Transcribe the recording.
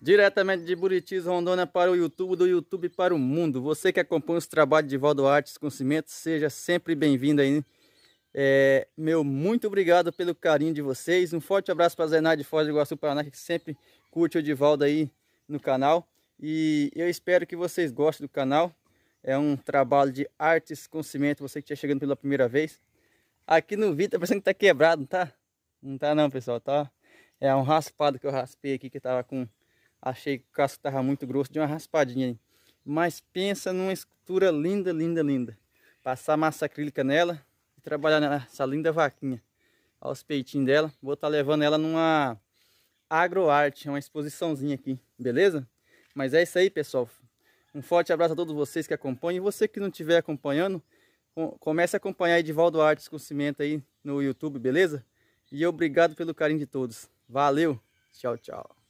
Diretamente de Buritis, Rondônia, para o YouTube, do YouTube para o mundo. Você que acompanha os trabalhos de Valdo Artes com Cimento, seja sempre bem-vindo aí. Né? É, meu, muito obrigado pelo carinho de vocês. Um forte abraço para a Zenaide Foz do Iguaçu Paraná, que sempre curte o Divaldo aí no canal. E eu espero que vocês gostem do canal. É um trabalho de artes com cimento, você que está chegando pela primeira vez. Aqui no vídeo está parecendo que está quebrado, não tá? Não tá não, pessoal, tá? É um raspado que eu raspei aqui que estava com Achei que o casco estava muito grosso, de uma raspadinha aí. Mas pensa numa escultura linda, linda, linda. Passar massa acrílica nela e trabalhar nessa linda vaquinha. Olha os peitinhos dela. Vou estar tá levando ela numa agroarte, uma exposiçãozinha aqui, beleza? Mas é isso aí, pessoal. Um forte abraço a todos vocês que acompanham. E você que não estiver acompanhando, comece a acompanhar Edivaldo Artes com Cimento aí no YouTube, beleza? E obrigado pelo carinho de todos. Valeu, tchau, tchau.